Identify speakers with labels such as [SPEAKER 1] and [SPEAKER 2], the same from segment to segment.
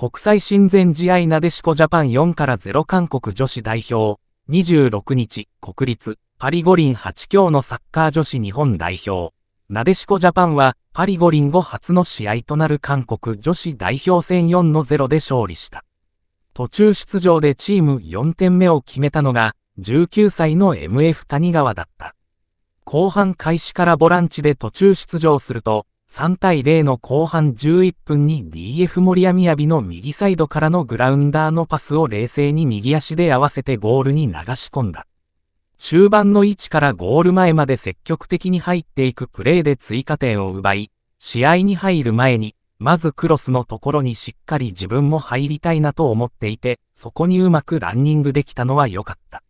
[SPEAKER 1] 国際親善試合なでしこジャパン4から0韓国女子代表、26日、国立、パリ五輪8強のサッカー女子日本代表、なでしこジャパンは、パリ五輪後初の試合となる韓国女子代表戦4の0で勝利した。途中出場でチーム4点目を決めたのが、19歳の MF 谷川だった。後半開始からボランチで途中出場すると、3対0の後半11分に DF 森谷雅の右サイドからのグラウンダーのパスを冷静に右足で合わせてゴールに流し込んだ。終盤の位置からゴール前まで積極的に入っていくプレーで追加点を奪い、試合に入る前に、まずクロスのところにしっかり自分も入りたいなと思っていて、そこにうまくランニングできたのは良かった。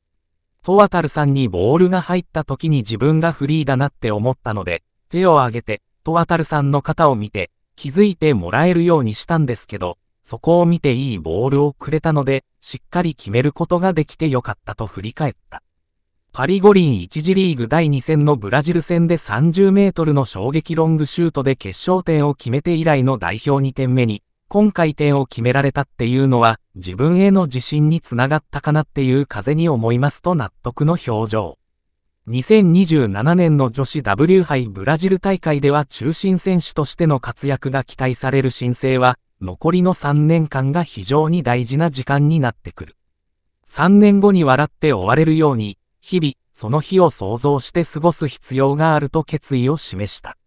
[SPEAKER 1] と渡るさんにボールが入った時に自分がフリーだなって思ったので、手を挙げて、とわたるさんの方を見て、気づいてもらえるようにしたんですけど、そこを見ていいボールをくれたので、しっかり決めることができてよかったと振り返った。パリ五輪1次リーグ第2戦のブラジル戦で30メートルの衝撃ロングシュートで決勝点を決めて以来の代表2点目に、今回点を決められたっていうのは、自分への自信につながったかなっていう風に思いますと納得の表情。2027年の女子 W 杯ブラジル大会では中心選手としての活躍が期待される申請は、残りの3年間が非常に大事な時間になってくる。3年後に笑って終われるように、日々、その日を想像して過ごす必要があると決意を示した。